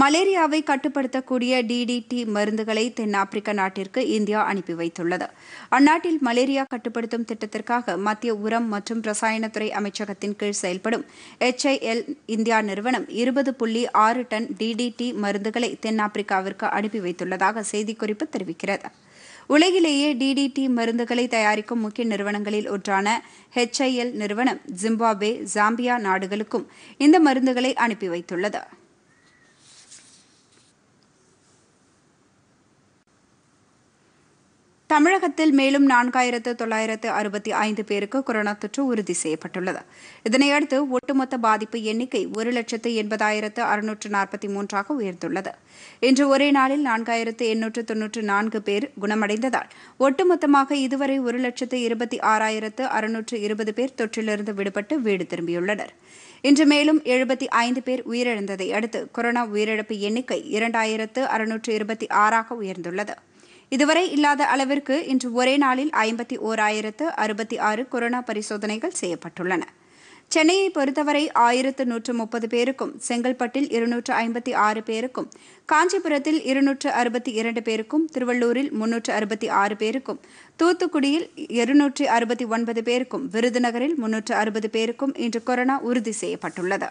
மலேரியாவை கட்டுப்படுத்தக்கூடிய டிடிடி மருந்துகளை தென்னாப்பிரிக்க நாட்டிற்கு இந்தியா அனுப்பி வைத்துள்ளது அந்நாட்டில் மலேரியா கட்டுப்படுத்தும் திட்டத்திற்காக மத்திய உரம் மற்றும் ரசாயனத்துறை அமைச்சகத்தின் கீழ் செயல்படும் எச்ஐஎல் இந்தியா நிறுவனம் இருபது புள்ளி ஆறு டன் டிடிடி மருந்துகளை தென்னாப்பிரிக்காவிற்கு அனுப்பி வைத்துள்ளதாக செய்திக்குறிப்பு தெரிவிக்கிறது உலகிலேயே டிடிடி மருந்துகளை தயாரிக்கும் முக்கிய நிறுவனங்களில் ஒன்றான ஹெச்ஐஎல் நிறுவனம் ஜிம்பாப்வே ஜாம்பியா நாடுகளுக்கும் இந்த மருந்துகளை அனுப்பி வைத்துள்ளது தமிழகத்தில் மேலும் நான்காயிரத்து தொள்ளாயிரத்து அறுபத்தி ஐந்து பேருக்கு கொரோனா தொற்று உறுதி செய்யப்பட்டுள்ளது இதனையடுத்து ஒட்டுமொத்த பாதிப்பு எண்ணிக்கை ஒரு லட்சத்து எண்பதாயிரத்து அறுநூற்று நாற்பத்தி மூன்றாக உயர்ந்துள்ளது இன்று ஒரே நாளில் நான்காயிரத்து எண்ணூற்று தொன்னூற்று நான்கு பேர் குணமடைந்ததால் ஒட்டுமொத்தமாக இதுவரை ஒரு லட்சத்து இருபத்தி ஆறாயிரத்து அறுநூற்று இருபது பேர் தொற்றிலிருந்து விடுபட்டு வீடு திரும்பியுள்ளனர் இன்று மேலும் எழுபத்தி ஐந்து பேர் உயிரிழந்ததை அடுத்து கொரோனா உயிரிழப்பு எண்ணிக்கை இரண்டாயிரத்து அறுநூற்று இருபத்தி ஆறாக உயர்ந்துள்ளது இதுவரை இல்லாத அளவிற்கு இன்று ஒரே நாளில் ஐம்பத்தி ஓராயிரத்து அறுபத்தி ஆறு கொரோனா பரிசோதனைகள் செய்யப்பட்டுள்ளன சென்னையை பொறுத்தவரை ஆயிரத்து நூற்று முப்பது பேருக்கும் செங்கல்பட்டில் இருநூற்று ஐம்பத்தி ஆறு பேருக்கும் காஞ்சிபுரத்தில் இருநூற்று அறுபத்தி இரண்டு பேருக்கும் திருவள்ளூரில் முன்னூற்று அறுபத்தி ஆறு பேருக்கும் தூத்துக்குடியில் இருநூற்றி அறுபத்தி ஒன்பது பேருக்கும் விருதுநகரில் முன்னூற்று அறுபது பேருக்கும் இன்று கொரோனா உறுதி செய்யப்பட்டுள்ளது